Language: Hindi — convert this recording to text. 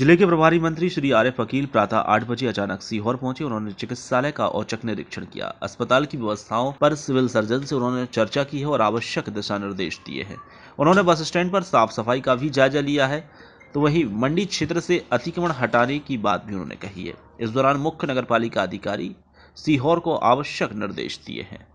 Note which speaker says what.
Speaker 1: जिले के प्रभारी मंत्री श्री आरिफ अकील प्रातः आठ बजे अचानक सीहोर पहुंचे उन्होंने चिकित्सालय का औचक निरीक्षण किया अस्पताल की व्यवस्थाओं पर सिविल सर्जन से उन्होंने चर्चा की है और आवश्यक दिशा निर्देश दिए हैं उन्होंने बस स्टैंड पर साफ सफाई का भी जायजा लिया है तो वहीं मंडी क्षेत्र से अतिक्रमण हटाने की बात भी उन्होंने कही है इस दौरान मुख्य नगर अधिकारी सीहोर को आवश्यक निर्देश दिए हैं